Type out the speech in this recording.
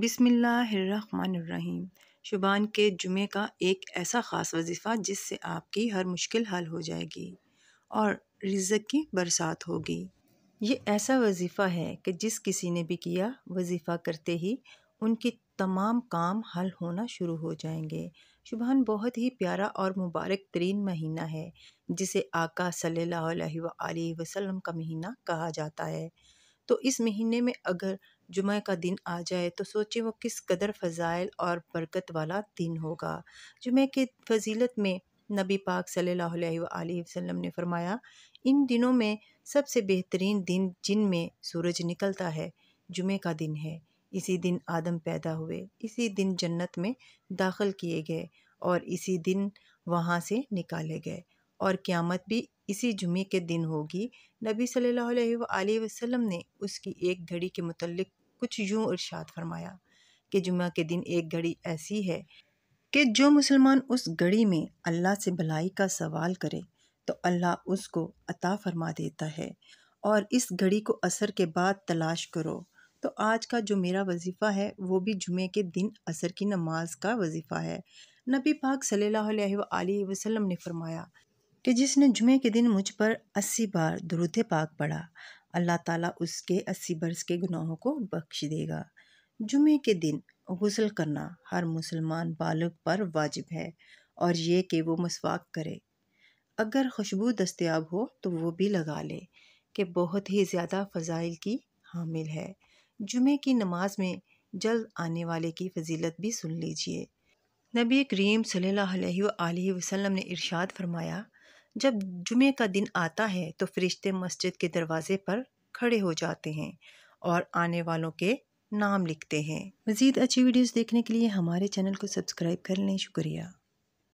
बिसमीम शुबान के जुमे का एक ऐसा ख़ास वजीफ़ा जिससे आपकी हर मुश्किल हल हो जाएगी और रिज़क की बरसात होगी ये ऐसा वजीफ़ा है कि जिस किसी ने भी किया वजीफ़ा करते ही उनकी तमाम काम हल होना शुरू हो जाएंगे शुभान बहुत ही प्यारा और मुबारक तरीन महीना है जिसे आका सल्लल्लाहु अलैहि वसल्लम का महीना कहा जाता है तो इस महीने में अगर जुमे का दिन आ जाए तो सोचें वो किस कदर फ़जाइल और बरकत वाला दिन होगा जुमे के फजीलत में नबी पाक सल्लल्लाहु अलैहि वसल्लम ने फरमाया इन दिनों में सबसे बेहतरीन दिन जिन में सूरज निकलता है जुमे का दिन है इसी दिन आदम पैदा हुए इसी दिन जन्नत में दाखिल किए गए और इसी दिन वहाँ से निकाले गए और क़्यामत भी इसी जुमे के दिन होगी नबी सल्लल्लाहु अलैहि वसल्लम ने उसकी एक घड़ी के मुतलक कुछ यूँ इरशाद फरमाया कि जुमे के दिन एक घड़ी ऐसी है कि जो मुसलमान उस घड़ी में अल्लाह से भलाई का सवाल करे तो अल्लाह उसको अता फरमा देता है और इस घड़ी को असर के बाद तलाश करो तो आज का जो मेरा वजीफ़ा है वो भी जुमे के दिन असर की नमाज का वजीफ़ा है नबी पाक सल्लल्लाहु अलैहि वसल्लम ने फरमाया कि जिसने जुमे के दिन मुझ पर अस्सी बार दुरुद पाक पढ़ा अल्लाह ताला उसके अस्सी बरस के गुनाहों को बख्श देगा जुमे के दिन गसल करना हर मुसलमान बालक पर वाजिब है और ये कि वो मसवाक करे अगर खुशबू दस्तियाब हो तो वो भी लगा ले कि बहुत ही ज़्यादा फ़जाइल की हामिल है जुमे की नमाज में जल्द आने वाले की फजीलत भी सुन लीजिए नबी करीम सल्लल्लाहु अलैहि वसल्लम ने इरशाद फरमाया जब जुमे का दिन आता है तो फरिश्ते मस्जिद के दरवाजे पर खड़े हो जाते हैं और आने वालों के नाम लिखते हैं मज़ीद अच्छी वीडियोस देखने के लिए हमारे चैनल को सब्सक्राइब कर लें शुक्रिया